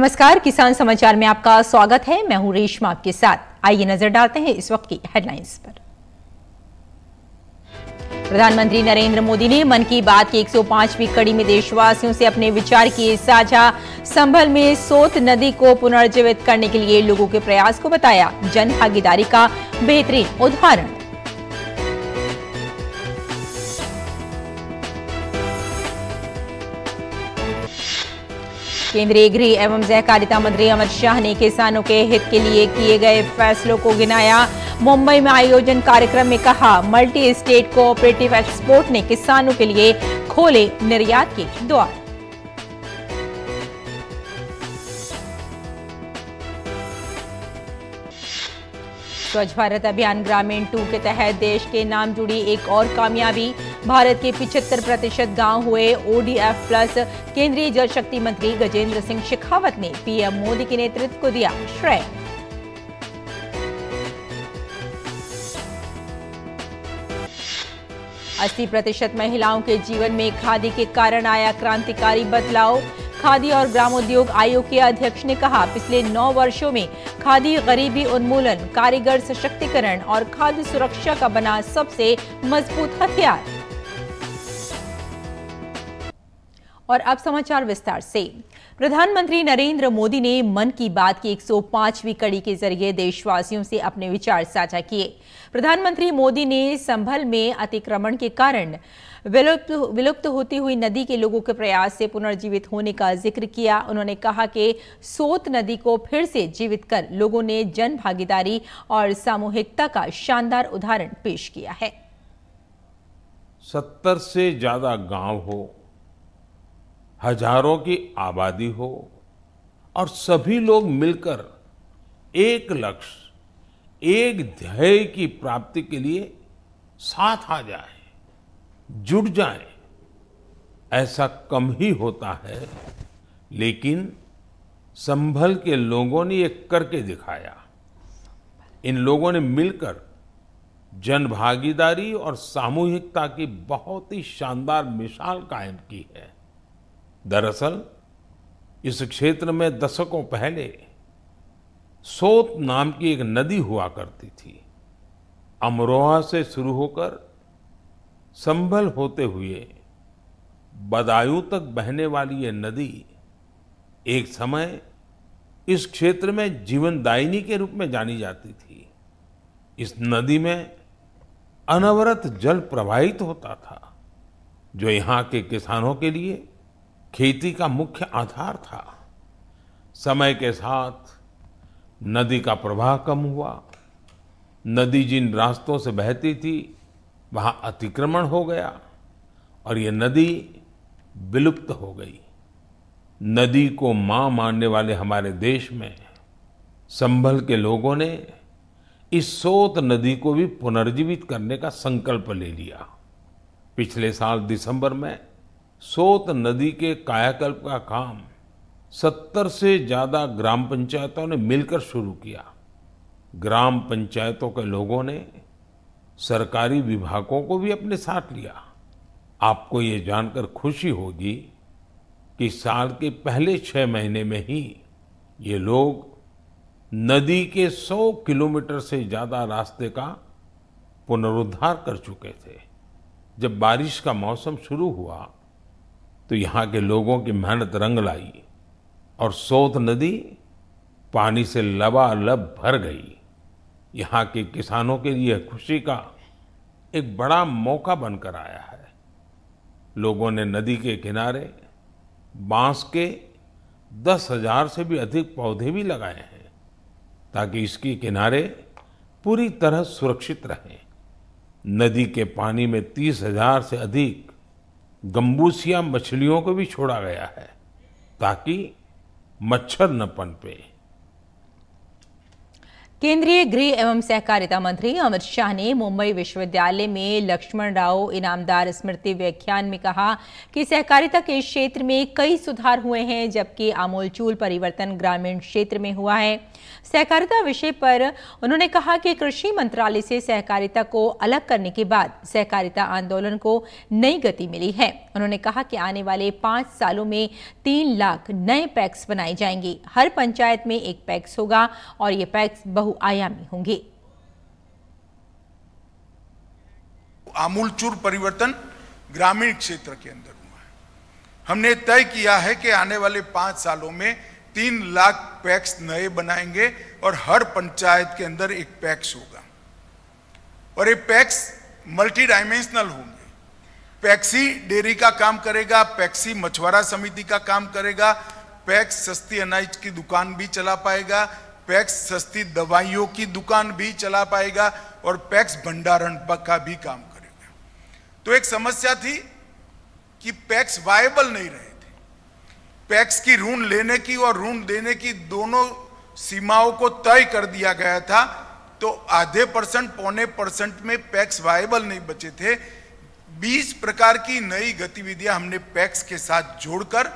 नमस्कार किसान समाचार में आपका स्वागत है मैं हूं रेशमा आपके साथ आइए नजर डालते हैं इस वक्त की हेडलाइंस पर प्रधानमंत्री नरेंद्र मोदी ने मन की बात की 105वीं कड़ी में देशवासियों से अपने विचार किए साझा संभल में सोत नदी को पुनर्जीवित करने के लिए लोगों के प्रयास को बताया जन भागीदारी का बेहतरीन उदाहरण केंद्रीय गृह एवं सहकारिता मंत्री अमित शाह ने किसानों के हित के लिए किए गए फैसलों को गिनाया मुंबई में आयोजन कार्यक्रम में कहा मल्टी स्टेट कोऑपरेटिव एक्सपोर्ट ने किसानों के लिए खोले निर्यात के द्वार स्वच्छ भारत अभियान ग्रामीण टू के तहत देश के नाम जुड़ी एक और कामयाबी भारत के 75 प्रतिशत गाँव हुए ओडीएफ प्लस केंद्रीय जल शक्ति मंत्री गजेंद्र सिंह शेखावत ने पीएम मोदी के नेतृत्व को दिया श्रेय अस्सी प्रतिशत महिलाओं के जीवन में खादी के कारण आया क्रांतिकारी बदलाव खादी और ग्रामोद्योग आयोग के अध्यक्ष ने कहा पिछले नौ वर्षों में खादी गरीबी उन्मूलन कारीगर सशक्तिकरण और खाद्य सुरक्षा का बना सबसे मजबूत हथियार और अब समाचार विस्तार से प्रधानमंत्री नरेंद्र मोदी ने मन की बात की 105वीं कड़ी के जरिए देशवासियों से अपने विचार साझा किए प्रधानमंत्री मोदी ने संभल में अतिक्रमण के कारण विलुप्त विलुप्त होती हुई नदी के लोगों के प्रयास से पुनर्जीवित होने का जिक्र किया उन्होंने कहा कि सोत नदी को फिर से जीवित कर लोगों ने जन भागीदारी और सामूहिकता का शानदार उदाहरण पेश किया है सत्तर से ज्यादा गांव हो हजारों की आबादी हो और सभी लोग मिलकर एक लक्ष्य एक ध्येय की प्राप्ति के लिए साथ आ जाए जुट जाए ऐसा कम ही होता है लेकिन संभल के लोगों ने एक करके दिखाया इन लोगों ने मिलकर जन भागीदारी और सामूहिकता की बहुत ही शानदार मिसाल कायम की है दरअसल इस क्षेत्र में दशकों पहले सोत नाम की एक नदी हुआ करती थी अमरोहा से शुरू होकर संभल होते हुए बदायूं तक बहने वाली ये नदी एक समय इस क्षेत्र में जीवनदायिनी के रूप में जानी जाती थी इस नदी में अनवरत जल प्रवाहित होता था जो यहाँ के किसानों के लिए खेती का मुख्य आधार था समय के साथ नदी का प्रवाह कम हुआ नदी जिन रास्तों से बहती थी वहाँ अतिक्रमण हो गया और ये नदी विलुप्त हो गई नदी को माँ मानने वाले हमारे देश में संभल के लोगों ने इस सोत नदी को भी पुनर्जीवित करने का संकल्प ले लिया पिछले साल दिसंबर में सोत नदी के कायाकल्प का काम सत्तर से ज़्यादा ग्राम पंचायतों ने मिलकर शुरू किया ग्राम पंचायतों के लोगों ने सरकारी विभागों को भी अपने साथ लिया आपको ये जानकर खुशी होगी कि साल के पहले छह महीने में ही ये लोग नदी के 100 किलोमीटर से ज़्यादा रास्ते का पुनरुद्धार कर चुके थे जब बारिश का मौसम शुरू हुआ तो यहाँ के लोगों की मेहनत रंग लाई और सोत नदी पानी से लबालब भर गई यहाँ के किसानों के लिए खुशी का एक बड़ा मौका बनकर आया है लोगों ने नदी के किनारे बांस के दस हजार से भी अधिक पौधे भी लगाए हैं ताकि इसके किनारे पूरी तरह सुरक्षित रहें नदी के पानी में तीस हजार से अधिक गम्बूसिया मछलियों को भी छोड़ा गया है ताकि मच्छर न पनपे केंद्रीय गृह एवं सहकारिता मंत्री अमित शाह ने मुंबई विश्वविद्यालय में लक्ष्मण राव इनामदार स्मृति व्याख्यान में कहा कि सहकारिता के क्षेत्र में कई सुधार हुए हैं जबकि आमूलचूल परिवर्तन ग्रामीण क्षेत्र में हुआ है सहकारिता विषय पर उन्होंने कहा कि कृषि मंत्रालय से सहकारिता को अलग करने के बाद सहकारिता आंदोलन को नई गति मिली है उन्होंने कहा कि आने वाले पांच सालों में तीन लाख नए पैक्स बनाए जाएंगे हर पंचायत में एक पैक्स होगा और ये पैक्स बहु बहुआयामी होंगे आमूलचूर परिवर्तन ग्रामीण क्षेत्र के अंदर हुआ है हमने तय किया है कि आने वाले पांच सालों में तीन लाख पैक्स नए बनाएंगे और हर पंचायत के अंदर एक पैक्स होगा और ये पैक्स मल्टी डायमेंशनल होंगे पैक्सी डेयरी का काम करेगा पैक्सी मछुआरा समिति का काम करेगा पैक्स सस्ती अनाज की दुकान भी चला पाएगा पैक्स सस्ती दवाइयों की दुकान भी चला पाएगा और पैक्स भंडारण का भी काम करेगा तो एक समस्या थी कि पैक्स वायबल नहीं रहे थे पैक्स की ऋण लेने की और ऋण देने की दोनों सीमाओं को तय कर दिया गया था तो आधे परसेंट पौने परसेंट में पैक्स वायबल नहीं बचे थे 20 प्रकार की नई गतिविधियां हमने पैक्स के साथ जोड़कर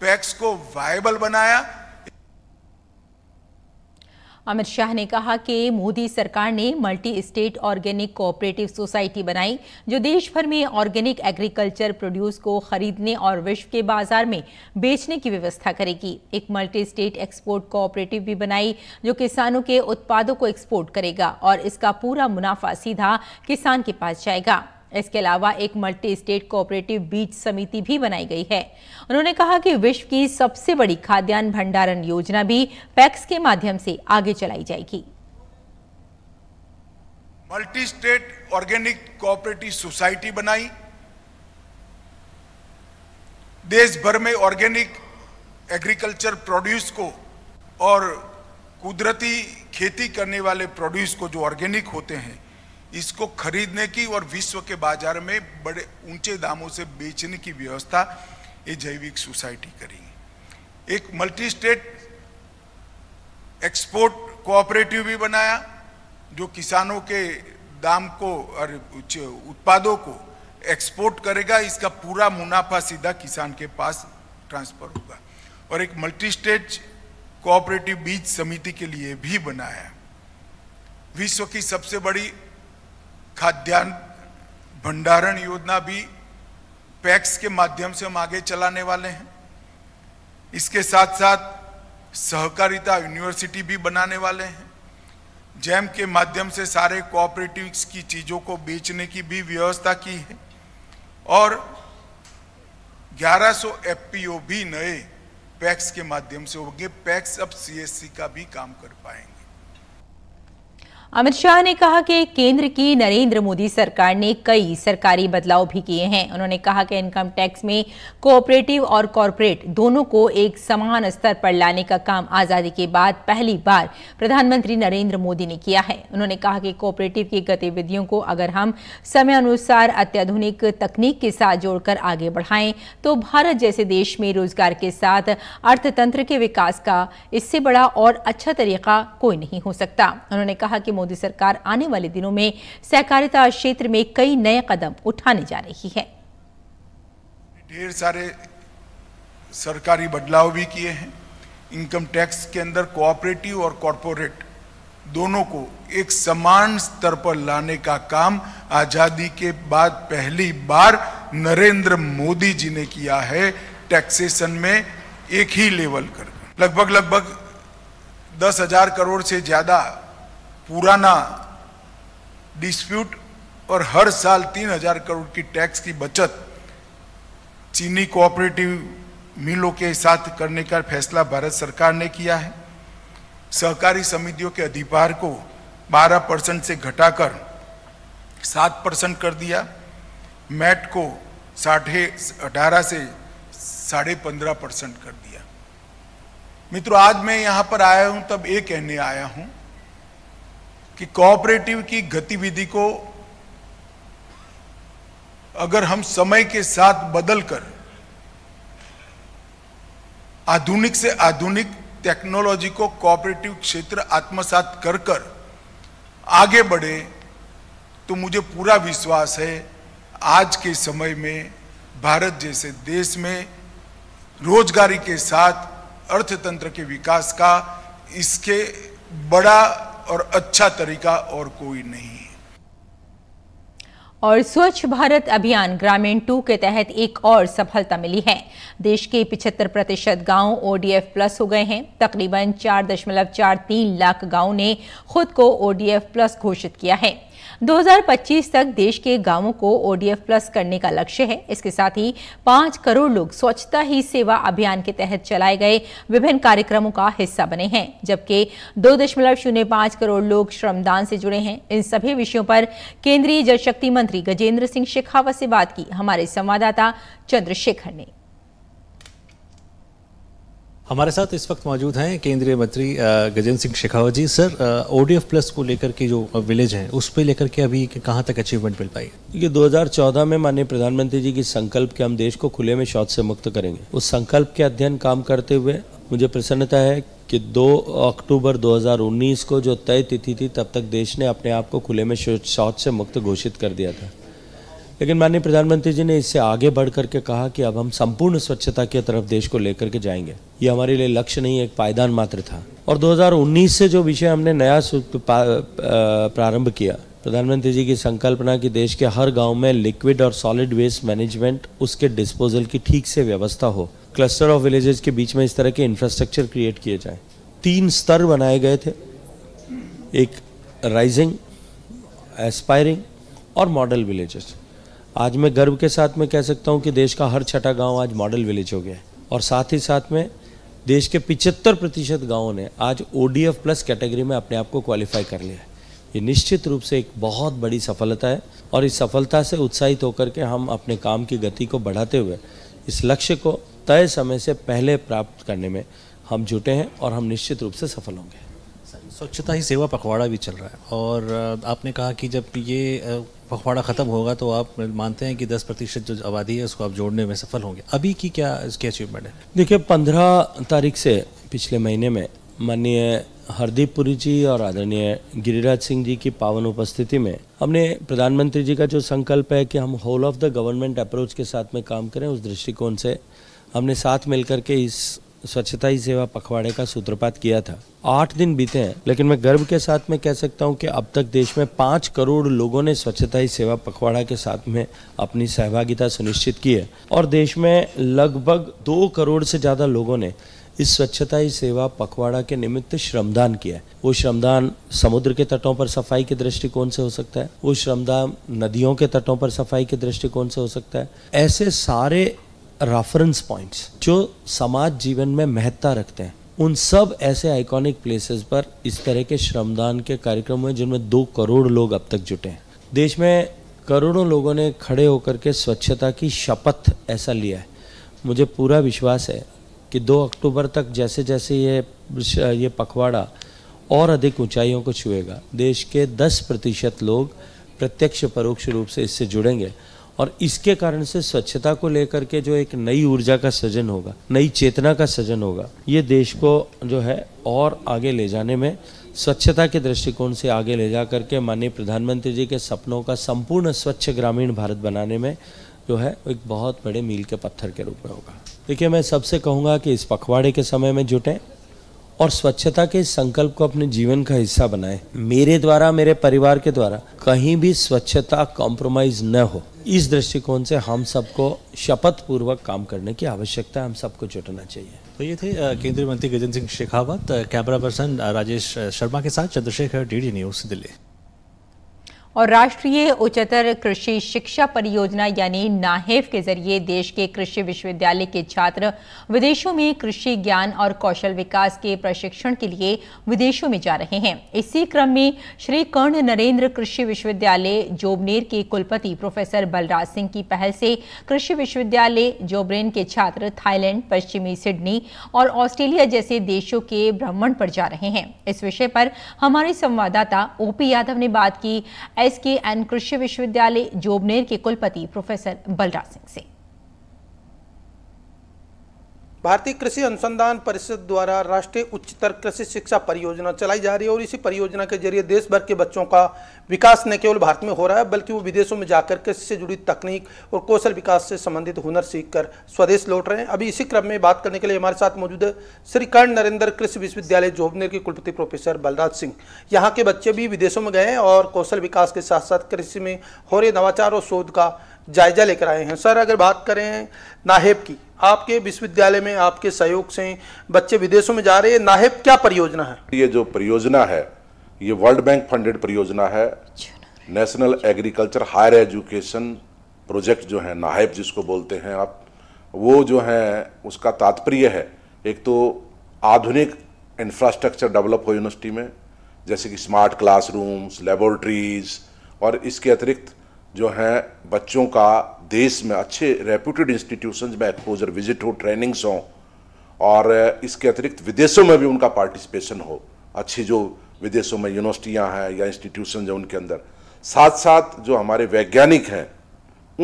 पैक्स को वायबल बनाया अमित शाह ने कहा कि मोदी सरकार ने multi state organic cooperative society बनाई जो देश भर में ऑर्गेनिक एग्रीकल्चर प्रोड्यूस को खरीदने और विश्व के बाजार में बेचने की व्यवस्था करेगी एक मल्टी स्टेट एक्सपोर्ट कोऑपरेटिव भी बनाई जो किसानों के उत्पादों को एक्सपोर्ट करेगा और इसका पूरा मुनाफा सीधा किसान के पास जाएगा इसके अलावा एक मल्टी स्टेट कोऑपरेटिव बीज समिति भी बनाई गई है उन्होंने कहा कि विश्व की सबसे बड़ी खाद्यान्न भंडारण योजना भी पैक्स के माध्यम से आगे चलाई जाएगी multi state organic cooperative society बनाई देश भर में ऑर्गेनिक एग्रीकल्चर प्रोड्यूस को और कुदरती खेती करने वाले प्रोड्यूस को जो ऑर्गेनिक होते हैं इसको खरीदने की और विश्व के बाजार में बड़े ऊंचे दामों से बेचने की व्यवस्था ये जैविक सोसाइटी करेगी एक मल्टी स्टेट एक्सपोर्ट कोऑपरेटिव भी बनाया जो किसानों के दाम को और उत्पादों को एक्सपोर्ट करेगा इसका पूरा मुनाफा सीधा किसान के पास ट्रांसफर होगा और एक मल्टी स्टेट कोऑपरेटिव बीज समिति के लिए भी बनाया विश्व की सबसे बड़ी खाद्यान्न भंडारण योजना भी पैक्स के माध्यम से हम आगे चलाने वाले हैं इसके साथ साथ सहकारिता यूनिवर्सिटी भी बनाने वाले हैं जैम के माध्यम से सारे कोऑपरेटिव्स की चीज़ों को बेचने की भी व्यवस्था की है और 1100 सौ भी नए पैक्स के माध्यम से होंगे पैक्स अब सीएससी का भी काम कर पाएंगे अमित शाह ने कहा कि केंद्र की नरेंद्र मोदी सरकार ने कई सरकारी बदलाव भी किए हैं उन्होंने कहा कि इनकम टैक्स में कोऑपरेटिव और कॉरपोरेट दोनों को एक समान स्तर पर लाने का काम आज़ादी के बाद पहली बार प्रधानमंत्री नरेंद्र मोदी ने किया है उन्होंने कहा कि कोऑपरेटिव की गतिविधियों को अगर हम समय अनुसार अत्याधुनिक तकनीक के साथ जोड़कर आगे बढ़ाएं तो भारत जैसे देश में रोजगार के साथ अर्थतंत्र के विकास का इससे बड़ा और अच्छा तरीका कोई नहीं हो सकता उन्होंने कहा कि मोदी सरकार आने वाले दिनों में सहकारिता क्षेत्र में कई नए कदम उठाने जा रही है ढेर सारे सरकारी बदलाव भी किए हैं इनकम टैक्स के अंदर कोऑपरेटिव और कॉरपोरेट दोनों को एक समान स्तर पर लाने का काम आज़ादी के बाद पहली बार नरेंद्र मोदी जी ने किया है टैक्सेशन में एक ही लेवल कर लगभग लगभग दस हजार करोड़ से ज़्यादा पुराना डिस्प्यूट और हर साल तीन हजार करोड़ की टैक्स की बचत चीनी कोऑपरेटिव मिलों के साथ करने का फैसला भारत सरकार ने किया है सहकारी समितियों के अधिभार को 12 परसेंट से घटाकर 7 परसेंट कर दिया मैट को साढ़े अठारह से साढ़े पंद्रह परसेंट कर दिया मित्रों आज मैं यहाँ पर आया हूँ तब ये कहने आया हूँ कि कोऑपरेटिव की गतिविधि को अगर हम समय के साथ बदलकर आधुनिक से आधुनिक टेक्नोलॉजी को कोऑपरेटिव क्षेत्र आत्मसात कर कर आगे बढ़े तो मुझे पूरा विश्वास है आज के समय में भारत जैसे देश में रोजगारी के साथ अर्थतंत्र के विकास का इसके बड़ा और अच्छा तरीका और कोई नहीं और स्वच्छ भारत अभियान ग्रामीण टू के तहत एक और सफलता मिली है देश के 75 प्रतिशत गाँव ओडीएफ प्लस हो गए हैं तकरीबन 4.43 लाख गाँव ने खुद को ओडीएफ प्लस घोषित किया है 2025 तक देश के गांवों को ओडीएफ प्लस करने का लक्ष्य है इसके साथ ही पांच करोड़ लोग स्वच्छता ही सेवा अभियान के तहत चलाए गए विभिन्न कार्यक्रमों का हिस्सा बने हैं जबकि दो दशमलव शून्य करोड़ लोग श्रमदान से जुड़े हैं इन सभी विषयों पर केंद्रीय जल शक्ति मंत्री गजेंद्र सिंह शेखावत से बात की हमारे संवाददाता चंद्रशेखर ने हमारे साथ इस वक्त मौजूद हैं केंद्रीय मंत्री Gajendra Singh Shekhawat ji sir ODF plus को लेकर के जो विलेज हैं उस पर लेकर के अभी कहाँ तक अचीवमेंट मिल पाई ये 2014 में माननीय प्रधानमंत्री जी की संकल्प के हम देश को खुले में शौच से मुक्त करेंगे उस संकल्प के अध्ययन काम करते हुए मुझे प्रसन्नता है कि 2 अक्टूबर 2019 को जो तय तिथि थी तब तक देश ने अपने आप को खुले में शौच से मुक्त घोषित कर दिया था लेकिन माननीय प्रधानमंत्री जी ने इससे आगे बढ़ करके कहा कि अब हम संपूर्ण स्वच्छता की तरफ देश को लेकर के जाएंगे ये हमारे लिए लक्ष्य नहीं एक पायदान मात्र था और 2019 से जो विषय हमने नया प्रारंभ किया प्रधानमंत्री जी की संकल्पना कि देश के हर गांव में लिक्विड और सॉलिड वेस्ट मैनेजमेंट उसके डिस्पोजल की ठीक से व्यवस्था हो क्लस्टर ऑफ विलेजेस के बीच में इस तरह के इंफ्रास्ट्रक्चर क्रिएट किए जाए तीन स्तर बनाए गए थे एक राइजिंग एस्पायरिंग और मॉडल विलेजेस आज मैं गर्व के साथ में कह सकता हूँ कि देश का हर छठा गांव आज मॉडल विलेज हो गया है और साथ ही साथ में देश के पिचहत्तर प्रतिशत गाँवों ने आज ओ प्लस कैटेगरी में अपने आप को क्वालिफाई कर लिया है ये निश्चित रूप से एक बहुत बड़ी सफलता है और इस सफलता से उत्साहित होकर के हम अपने काम की गति को बढ़ाते हुए इस लक्ष्य को तय समय से पहले प्राप्त करने में हम जुटे हैं और हम निश्चित रूप से सफल होंगे स्वच्छता ही सेवा पखवाड़ा भी चल रहा है और आपने कहा कि जब ये पखवाड़ा ख़त्म होगा तो आप मानते हैं कि 10 प्रतिशत जो आबादी है उसको आप जोड़ने में सफल होंगे अभी की क्या इसकी अचीवमेंट है देखिए पंद्रह तारीख से पिछले महीने में माननीय हरदीप पुरी जी और आदरणीय गिरिराज सिंह जी की पावन उपस्थिति में हमने प्रधानमंत्री जी का जो संकल्प है कि हम whole of the government approach के साथ में काम करें उस दृष्टिकोण से हमने साथ मिलकर के इस स्वच्छता ही सेवा पखवाड़े का सूत्रपात किया था आठ दिन बीते हैं लेकिन मैं गर्व के साथ में कह सकता हूं कि अब तक देश में पाँच करोड़ लोगों ने स्वच्छता ही सेवा पखवाड़ा के साथ में अपनी सहभागिता सुनिश्चित की है और देश में लगभग दो करोड़ से ज़्यादा लोगों ने इस स्वच्छता ही सेवा पखवाड़ा के निमित्त श्रमदान किया है वो श्रमदान समुद्र के तटों पर सफाई के दृष्टिकोण से हो सकता है वो श्रमदान नदियों के तटों पर सफाई के दृष्टिकोण से हो सकता है ऐसे सारे रेफरेंस पॉइंट्स जो समाज जीवन में महत्ता रखते हैं उन सब ऐसे आइकॉनिक प्लेसेस पर इस तरह के श्रमदान के कार्यक्रम हुए जिनमें दो करोड़ लोग अब तक जुटे हैं देश में करोड़ों लोगों ने खड़े होकर के स्वच्छता की शपथ ऐसा लिया है मुझे पूरा विश्वास है कि 2 अक्टूबर तक जैसे जैसे ये ये पखवाड़ा और अधिक ऊंचाइयों को छुएगा देश के 10 प्रतिशत लोग प्रत्यक्ष परोक्ष रूप से इससे जुड़ेंगे और इसके कारण से स्वच्छता को लेकर के जो एक नई ऊर्जा का सृजन होगा नई चेतना का सृजन होगा ये देश को जो है और आगे ले जाने में स्वच्छता के दृष्टिकोण से आगे ले जा करके माननीय प्रधानमंत्री जी के सपनों का संपूर्ण स्वच्छ ग्रामीण भारत बनाने में जो है एक बहुत बड़े मील के पत्थर के रूप में होगा देखिए मैं सबसे कहूँगा कि इस पखवाड़े के समय में जुटें और स्वच्छता के संकल्प को अपने जीवन का हिस्सा बनाए मेरे द्वारा मेरे परिवार के द्वारा कहीं भी स्वच्छता कॉम्प्रोमाइज न हो इस दृष्टिकोण से हम सबको शपथ पूर्वक काम करने की आवश्यकता हम सबको जुटना चाहिए तो ये थे केंद्रीय मंत्री गजेंद्र सिंह शेखावत कैमरा पर्सन राजेश शर्मा के साथ चंद्रशेखर डी न्यूज़ दिल्ली और राष्ट्रीय उच्चतर कृषि शिक्षा परियोजना यानी नाहेफ के जरिए देश के कृषि विश्वविद्यालय के छात्र विदेशों में कृषि ज्ञान और कौशल विकास के प्रशिक्षण के लिए विदेशों में जा रहे हैं इसी क्रम में श्री कर्ण नरेंद्र कृषि विश्वविद्यालय जोबनेर के कुलपति प्रोफेसर बलराज सिंह की पहल से कृषि विश्वविद्यालय जोबरेन के छात्र थाईलैंड पश्चिमी सिडनी और ऑस्ट्रेलिया जैसे देशों के भ्रमण पर जा रहे हैं इस विषय पर हमारे संवाददाता ओपी यादव ने बात की एस के एंड कृषि विश्वविद्यालय जोबनेर के कुलपति प्रोफेसर बलराज सिंह से भारतीय कृषि अनुसंधान परिषद द्वारा राष्ट्रीय उच्चतर कृषि शिक्षा परियोजना चलाई जा रही है और इसी परियोजना के जरिए देश भर के बच्चों का विकास न केवल भारत में हो रहा है बल्कि वो विदेशों में जाकर कृषि से जुड़ी तकनीक और कौशल विकास से संबंधित हुनर सीखकर स्वदेश लौट रहे हैं अभी इसी क्रम में बात करने के लिए हमारे साथ मौजूद है श्री कर्ण नरेंद्र कृषि विश्वविद्यालय जोबनेर के कुलपति प्रोफेसर बलराज सिंह यहाँ के बच्चे भी विदेशों में गए हैं और कौशल विकास के साथ साथ कृषि में हो रहे नवाचार और शोध का जायजा लेकर आए हैं सर अगर बात करें नाहेब की आपके विश्वविद्यालय में आपके सहयोग से बच्चे विदेशों में जा रहे हैं नाहिब क्या परियोजना है ये जो परियोजना है ये वर्ल्ड बैंक फंडेड परियोजना है national agriculture higher education project जो है नाहिब जिसको बोलते हैं आप वो जो है उसका तात्पर्य है एक तो आधुनिक इंफ्रास्ट्रक्चर डेवलप हो यूनिवर्सिटी में जैसे कि स्मार्ट क्लासरूम्स लेबोरेटरीज और इसके अतिरिक्त जो है बच्चों का देश में अच्छे रेप्यूटेड इंस्टीट्यूशंस में एक्सपोजर विजिट हो ट्रेनिंग्स हों और इसके अतिरिक्त विदेशों में भी उनका पार्टिसिपेशन हो अच्छी जो विदेशों में यूनिवर्सिटियाँ हैं या इंस्टीट्यूशन हैं उनके अंदर साथ साथ जो हमारे वैज्ञानिक हैं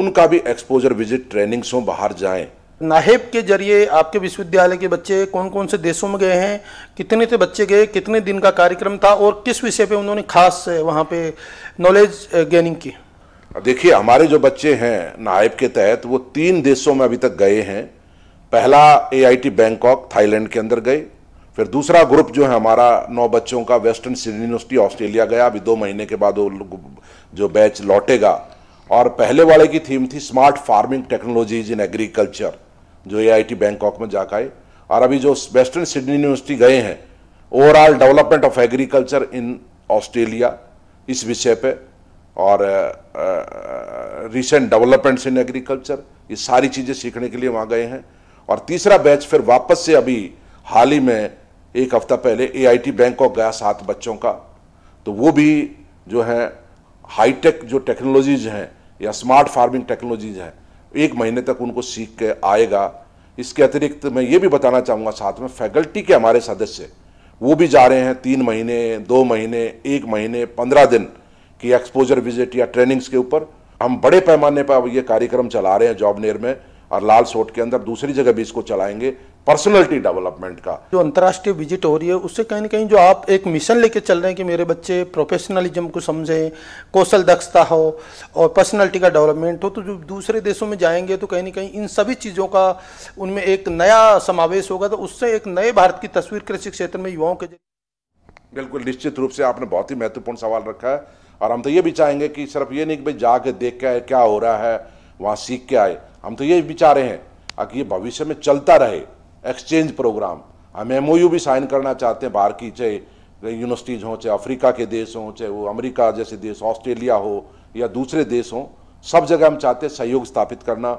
उनका भी एक्सपोजर विजिट ट्रेनिंग्स हों बाहर जाएँ नाहेब के जरिए आपके विश्वविद्यालय के बच्चे कौन कौन से देशों में गए हैं कितने से बच्चे गए कितने दिन का कार्यक्रम था और किस विषय पे उन्होंने खास वहाँ पे नॉलेज गेनिंग की देखिए हमारे जो बच्चे हैं नायब के तहत वो तीन देशों में अभी तक गए हैं पहला एआईटी बैंकॉक थाईलैंड के अंदर गए फिर दूसरा ग्रुप जो है हमारा नौ बच्चों का वेस्टर्न सिडनी यूनिवर्सिटी ऑस्ट्रेलिया गया अभी दो महीने के बाद वो जो बैच लौटेगा और पहले वाले की थीम थी smart farming technologies in agriculture जो ए बैंकॉक में जाकर आए और अभी जो वेस्टर्न सिडनी यूनिवर्सिटी गए हैं overall development of agriculture in Australia इस विषय पर और रिसेंट डेवलपमेंट्स इन एग्रीकल्चर ये सारी चीज़ें सीखने के लिए वहाँ गए हैं और तीसरा बैच फिर वापस से अभी हाल ही में एक हफ्ता पहले एआईटी बैंकॉक गया सात बच्चों का तो वो भी जो है हाईटेक जो टेक्नोलॉजीज हैं या स्मार्ट फार्मिंग टेक्नोलॉजीज हैं एक महीने तक उनको सीख के आएगा इसके अतिरिक्त मैं ये भी बताना चाहूँगा साथ में फैकल्टी के हमारे सदस्य वो भी जा रहे हैं तीन महीने दो महीने एक महीने पंद्रह दिन कि एक्सपोजर विजिट या ट्रेनिंग्स के ऊपर हम बड़े पैमाने पर अब ये कार्यक्रम चला रहे हैं जॉबनेर में और लाल सोट के अंदर दूसरी जगह भी इसको चलाएंगे पर्सनलिटी डेवलपमेंट का जो अंतर्राष्ट्रीय विजिट हो रही है उससे कहीं ना कहीं जो आप एक मिशन लेके चल रहे हैं कि मेरे बच्चे प्रोफेशनलिज्म को समझें कौशल दक्षता हो और पर्सनैलिटी का डेवलपमेंट हो तो जो दूसरे देशों में जाएंगे तो कहीं ना कहीं इन सभी चीज़ों का उनमें एक नया समावेश होगा तो उससे एक नए भारत की तस्वीर कृषि क्षेत्र में युवाओं के बिल्कुल निश्चित रूप से आपने बहुत ही महत्वपूर्ण सवाल रखा है और हम तो ये भी चाहेंगे कि सिर्फ ये नहीं कि भाई जाके देख के आए क्या हो रहा है वहाँ सीख के आए हम तो ये चाह रहे हैं कि ये भविष्य में चलता रहे एक्सचेंज प्रोग्राम हम एम भी साइन करना चाहते हैं बाहर की चाहे यूनिवर्सिटीज़ हों चाहे अफ्रीका के देश हों चाहे वो अमेरिका जैसे देश ऑस्ट्रेलिया हो या दूसरे देश हों सब जगह हम चाहते हैं सहयोग स्थापित करना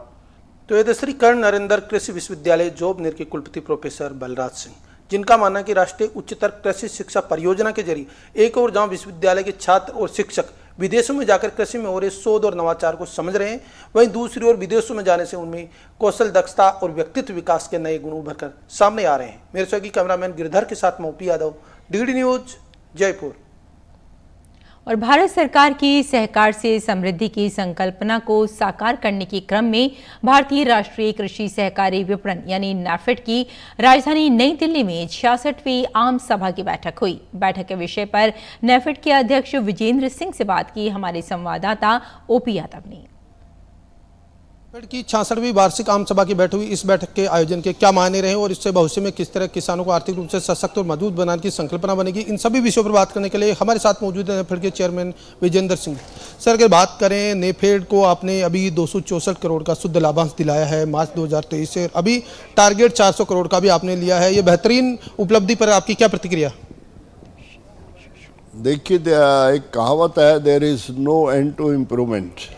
तो ये श्री कर्ण नरेंद्र कृषि विश्वविद्यालय जोबनेर के कुलपति प्रोफेसर बलराज सिंह जिनका मानना कि राष्ट्रीय उच्चतर कृषि शिक्षा परियोजना के जरिए एक और जहाँ विश्वविद्यालय के छात्र और शिक्षक विदेशों में जाकर कृषि में हो रहे शोध और नवाचार को समझ रहे हैं वहीं दूसरी ओर विदेशों में जाने से उनमें कौशल दक्षता और व्यक्तित्व विकास के नए गुण उभर कर सामने आ रहे हैं मेरे सहयोगी कैमरामैन गिरधर के साथ मैं यादव डी न्यूज जयपुर और भारत सरकार की सहकार से समृद्धि की संकल्पना को साकार करने के क्रम में भारतीय राष्ट्रीय कृषि सहकारी विपणन यानी नाफेड की राजधानी नई दिल्ली में छियासठवीं आम सभा की बैठक हुई बैठक के विषय पर नेफेड के अध्यक्ष विजेंद्र सिंह से बात की हमारे संवाददाता ओपी यादव ने पेड़ की छियासठवीं वार्षिक आम सभा की बैठक हुई इस बैठक के आयोजन के क्या मायने रहे और इससे भविष्य में किस तरह किसानों को आर्थिक रूप से सशक्त और मजबूत बनाने की संकल्पना बनेगी इन सभी विषयों पर बात करने के लिए हमारे साथ मौजूद है नेफेड के चेयरमैन विजेंद्र सिंह सर अगर बात करें नेफेड को आपने अभी दो करोड़ का शुद्ध लाभांश दिलाया है मार्च दो से अभी टारगेट चार करोड़ का भी आपने लिया है ये बेहतरीन उपलब्धि पर आपकी क्या प्रतिक्रिया देखिए एक कहावत है there is no end to improvement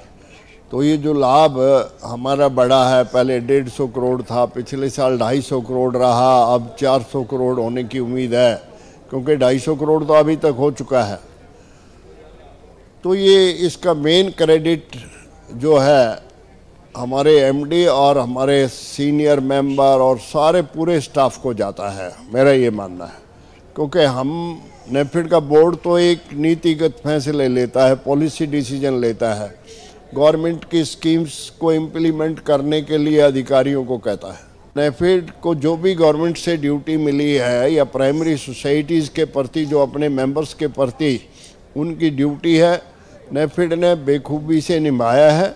तो ये जो लाभ हमारा बड़ा है पहले डेढ़ सौ करोड़ था पिछले साल ढाई सौ करोड़ रहा अब चार सौ करोड़ होने की उम्मीद है क्योंकि ढाई सौ करोड़ तो अभी तक हो चुका है तो ये इसका मेन क्रेडिट जो है हमारे एमडी और हमारे सीनियर मेंबर और सारे पूरे स्टाफ को जाता है मेरा ये मानना है क्योंकि हम नेफिड का बोर्ड तो एक नीतिगत फैसले लेता है पॉलिसी डिसीजन लेता है गवर्नमेंट की स्कीम्स को इम्प्लीमेंट करने के लिए अधिकारियों को कहता है नेफेड को जो भी गवर्नमेंट से ड्यूटी मिली है या प्राइमरी सोसाइटीज़ के प्रति जो अपने मेंबर्स के प्रति उनकी ड्यूटी है नेफेड ने बेखूबी से निभाया है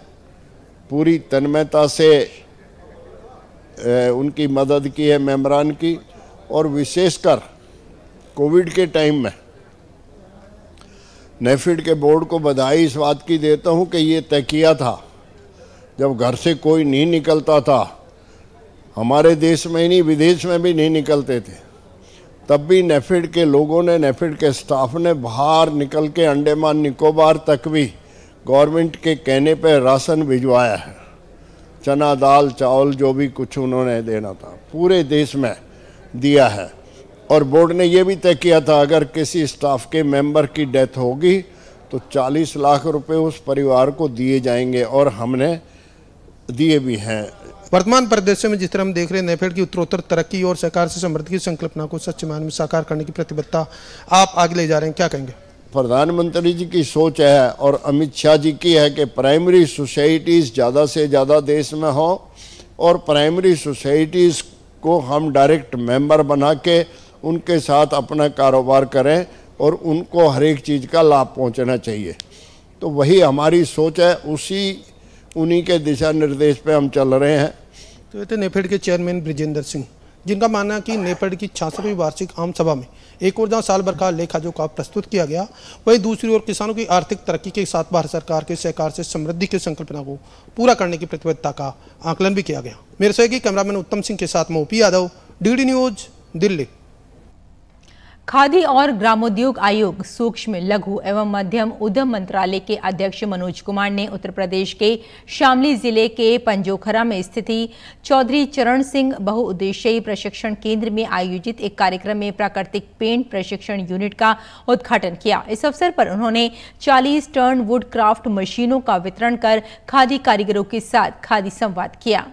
पूरी तन्मयता से ए, उनकी मदद की है मेम्बरान की और विशेषकर कोविड के टाइम में नेफिड के बोर्ड को बधाई इस बात की देता हूँ कि ये तय किया था जब घर से कोई नहीं निकलता था हमारे देश में ही नहीं विदेश में भी नहीं निकलते थे तब भी नेफिड के लोगों ने नेफिड के स्टाफ ने बाहर निकल के अंडेमान निकोबार तक भी गवर्नमेंट के कहने पर राशन भिजवाया है चना दाल चावल जो भी कुछ उन्होंने देना था पूरे देश में दिया है और बोर्ड ने यह भी तय किया था अगर किसी स्टाफ के मेंबर की डेथ होगी तो 40 लाख रुपए उस परिवार को दिए जाएंगे और हमने दिए भी हैं वर्तमान परिदृश्य में जिस तरह हम देख रहे हैं नेफेड की उत्तरोत्तर तरक्की और सरकार से समृद्धि की संकल्पना को सच्चे मान में साकार करने की प्रतिबद्धता आप आगे ले जा रहे हैं क्या कहेंगे प्रधानमंत्री जी की सोच है और अमित शाह जी की है कि प्राइमरी सोसाइटीज़ ज़्यादा से ज़्यादा देश में हो और प्राइमरी सोसाइटीज़ को हम डायरेक्ट मेंबर बना के उनके साथ अपना कारोबार करें और उनको हर एक चीज़ का लाभ पहुंचना चाहिए तो वही हमारी सोच है उसी उन्हीं के दिशा निर्देश पे हम चल रहे हैं तो ये थे नेफेड के चेयरमैन ब्रिजेंद्र सिंह जिनका मानना है कि नेफेड की छियासठवीं वार्षिक आम सभा में एक और जहाँ साल भर का लेखा जो का प्रस्तुत किया गया वही दूसरी ओर किसानों की आर्थिक तरक्की के साथ भारत सरकार के सहकार से समृद्धि की संकल्पना को पूरा करने की प्रतिबद्धता का आकलन भी किया गया मेरे सहयोगी कैमरामैन उत्तम सिंह के साथ मोपी यादव डी न्यूज दिल्ली खादी और ग्रामोद्योग आयोग सूक्ष्म लघु एवं मध्यम उद्यम मंत्रालय के अध्यक्ष मनोज कुमार ने उत्तर प्रदेश के शामली जिले के पंजोखरा में स्थित चौधरी चरण सिंह बहुउद्देशीय प्रशिक्षण केंद्र में आयोजित एक कार्यक्रम में प्राकृतिक पेंट प्रशिक्षण यूनिट का उद्घाटन किया इस अवसर पर उन्होंने 40 टर्न वुड क्राफ्ट मशीनों का वितरण कर खादी कारीगरों के साथ खादी संवाद किया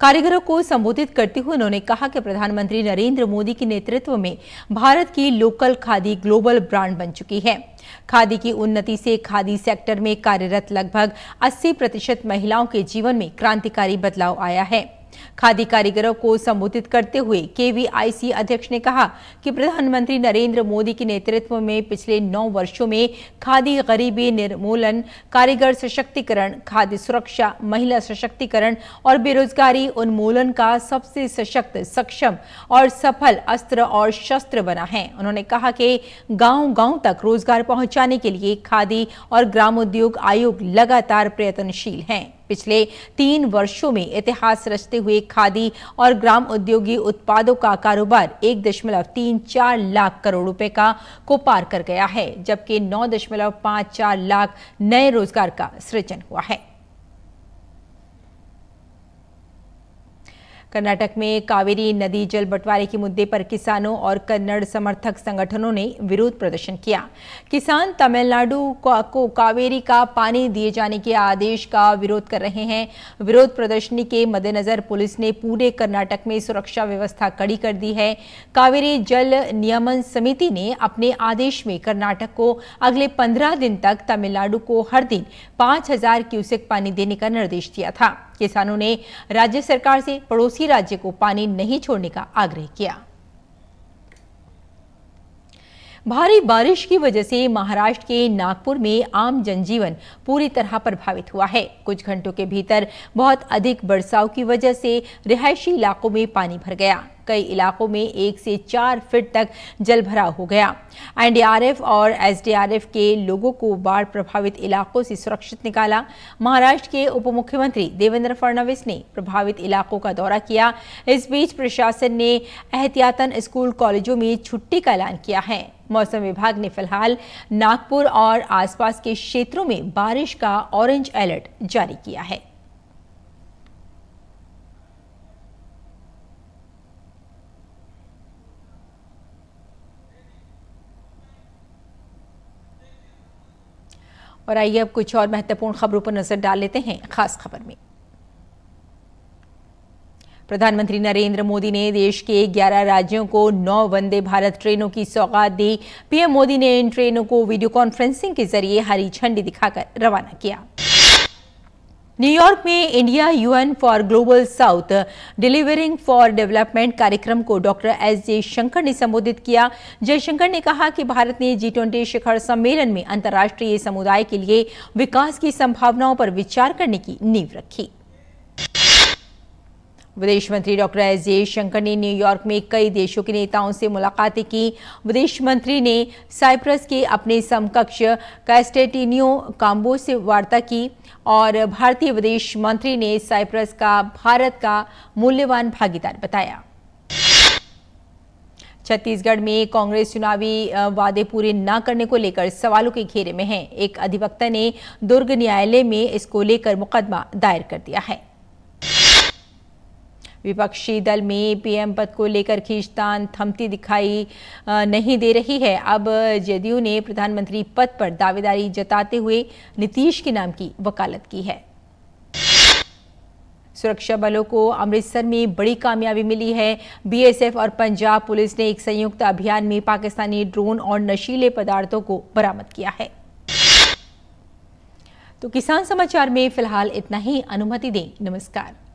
कारीगरों को संबोधित करते हुए उन्होंने कहा कि प्रधानमंत्री नरेंद्र मोदी के नेतृत्व में भारत की लोकल खादी ग्लोबल ब्रांड बन चुकी है खादी की उन्नति से खादी सेक्टर में कार्यरत लगभग 80 प्रतिशत महिलाओं के जीवन में क्रांतिकारी बदलाव आया है खादी कारीगरों को संबोधित करते हुए केवीआईसी अध्यक्ष ने कहा कि प्रधानमंत्री नरेंद्र मोदी के नेतृत्व में पिछले नौ वर्षों में खादी गरीबी निर्मूलन कारीगर सशक्तिकरण खाद्य सुरक्षा महिला सशक्तिकरण और बेरोजगारी उन्मूलन का सबसे सशक्त सक्षम और सफल अस्त्र और शस्त्र बना है उन्होंने कहा कि गांव गांव तक रोजगार पहुंचाने के लिए खादी और ग्रामोद्योग आयोग लगातार प्रयत्नशील हैं पिछले तीन वर्षों में इतिहास रचते हुए खादी और ग्राम उद्योगी उत्पादों का कारोबार एक दशमलव तीन चार लाख करोड़ रुपए का को पार कर गया है जबकि नौ दशमलव पाँच चार लाख नए रोजगार का सृजन हुआ है कर्नाटक में कावेरी नदी जल बंटवारे के मुद्दे पर किसानों और कन्नड़ समर्थक संगठनों ने विरोध प्रदर्शन किया किसान तमिलनाडु को कावेरी का पानी दिए जाने के आदेश का विरोध कर रहे हैं विरोध प्रदर्शनी के मद्देनजर पुलिस ने पूरे कर्नाटक में सुरक्षा व्यवस्था कड़ी कर दी है कावेरी जल नियमन समिति ने अपने आदेश में कर्नाटक को अगले पंद्रह दिन तक तमिलनाडु को हर दिन पांच हजार क्यूसेक पानी देने का निर्देश दिया था किसानों ने राज्य सरकार से पड़ोसी राज्य को पानी नहीं छोड़ने का आग्रह किया भारी बारिश की वजह से महाराष्ट्र के नागपुर में आम जनजीवन पूरी तरह प्रभावित हुआ है कुछ घंटों के भीतर बहुत अधिक बरसाव की वजह से रिहायशी इलाकों में पानी भर गया कई इलाकों में एक से चार फीट तक जलभराव हो गया एनडीआरएफ और एसडीआरएफ के लोगों को बाढ़ प्रभावित इलाकों से सुरक्षित निकाला महाराष्ट्र के उप मुख्यमंत्री देवेंद्र फडणवीस ने प्रभावित इलाकों का दौरा किया इस बीच प्रशासन ने एहतियातन स्कूल कॉलेजों में छुट्टी का ऐलान किया है मौसम विभाग ने फिलहाल नागपुर और आसपास के क्षेत्रों में बारिश का ऑरेंज अलर्ट जारी किया है और आइए अब कुछ और महत्वपूर्ण खबरों पर नजर डाल लेते हैं खास खबर में प्रधानमंत्री नरेंद्र मोदी ने देश के 11 राज्यों को 9 वंदे भारत ट्रेनों की सौगात दी पीएम मोदी ने इन ट्रेनों को वीडियो कॉन्फ्रेंसिंग के जरिए हरी झंडी दिखाकर रवाना किया न्यूयॉर्क में India UN for global south delivering for development कार्यक्रम को डॉक्टर एस जयशंकर ने संबोधित किया जयशंकर ने कहा कि भारत ने जी ट्वेंटी शिखर सम्मेलन में अंतर्राष्ट्रीय समुदाय के लिए विकास की संभावनाओं पर विचार करने की नींव रखी विदेश मंत्री डॉक्टर एस जयशंकर ने न्यूयॉर्क में कई देशों के नेताओं से मुलाकातें की विदेश मंत्री ने साइप्रस के अपने समकक्ष कैस्टेटिनियो काम्बो से वार्ता की और भारतीय विदेश मंत्री ने साइप्रस का भारत का मूल्यवान भागीदार बताया छत्तीसगढ़ में कांग्रेस चुनावी वादे पूरे न करने को लेकर सवालों के घेरे में है एक अधिवक्ता ने दुर्ग न्यायालय में इसको लेकर मुकदमा दायर कर दिया है विपक्षी दल में पीएम पद को लेकर खींचतान थमती दिखाई नहीं दे रही है अब जदयू ने प्रधानमंत्री पद पर दावेदारी जताते हुए नीतीश के नाम की वकालत की है सुरक्षा बलों को अमृतसर में बड़ी कामयाबी मिली है बीएसएफ और पंजाब पुलिस ने एक संयुक्त अभियान में पाकिस्तानी ड्रोन और नशीले पदार्थों को बरामद किया है तो किसान समाचार में फिलहाल इतना ही अनुमति दें नमस्कार